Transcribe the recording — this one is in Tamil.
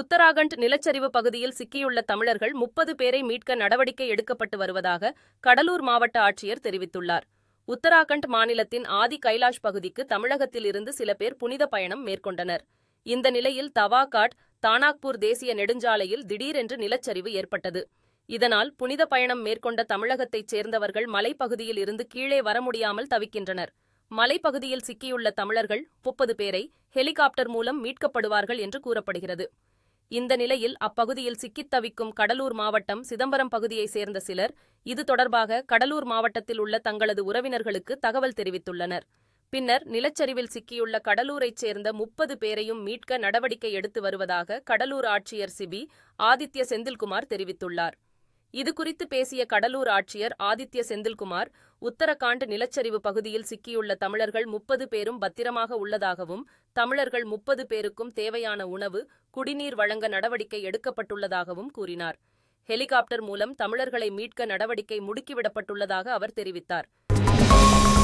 உத்தராகண்ட் நிலச்சரிவு பகுதியில் சிக்கியுள்ள தமிழர்கள் முப்பது பேரை மீட்க நடவடிக்கை எடுக்கப்பட்டு வருவதாக கடலூர் மாவட்ட ஆட்சியர் தெரிவித்துள்ளார் உத்தராகண்ட் மாநிலத்தின் ஆதி கைலாஷ் பகுதிக்கு தமிழகத்தில் இருந்து சில பேர் புனித பயணம் மேற்கொண்டனர் இந்த நிலையில் தவாகாட் தானாக்பூர் தேசிய நெடுஞ்சாலையில் திடீரென்று நிலச்சரிவு ஏற்பட்டது இதனால் புனித பயணம் மேற்கொண்ட தமிழகத்தைச் சேர்ந்தவர்கள் மலைப்பகுதியில் இருந்து கீழே வர முடியாமல் தவிக்கின்றனர் மலைப்பகுதியில் சிக்கியுள்ள தமிழர்கள் முப்பது பேரை ஹெலிகாப்டர் மூலம் மீட்கப்படுவார்கள் என்று கூறப்படுகிறது இந்த நிலையில் அப்பகுதியில் சிக்கித் தவிக்கும் கடலூர் மாவட்டம் சிதம்பரம் பகுதியைச் சேர்ந்த சிலர் இது தொடர்பாக கடலூர் மாவட்டத்தில் உள்ள தங்களது உறவினர்களுக்கு தகவல் தெரிவித்துள்ளனர் பின்னர் நிலச்சரிவில் சிக்கியுள்ள கடலூரைச் சேர்ந்த முப்பது பேரையும் மீட்க நடவடிக்கை எடுத்து வருவதாக கடலூர் ஆட்சியர் சிபி ஆதித்ய செந்தில்குமார் தெரிவித்துள்ளார் இதுகுறித்து பேசிய கடலூர் ஆட்சியர் ஆதித்ய செந்தில்குமார் உத்தரகாண்ட் நிலச்சரிவு பகுதியில் சிக்கியுள்ள தமிழர்கள் முப்பது பேரும் பத்திரமாக உள்ளதாகவும் தமிழர்கள் முப்பது பேருக்கும் தேவையான உணவு குடிநீர் வழங்க நடவடிக்கை எடுக்கப்பட்டுள்ளதாகவும் கூறினார் ஹெலிகாப்டர் மூலம் தமிழர்களை மீட்க நடவடிக்கை முடுக்கிவிடப்பட்டுள்ளதாக அவர் தெரிவித்தார்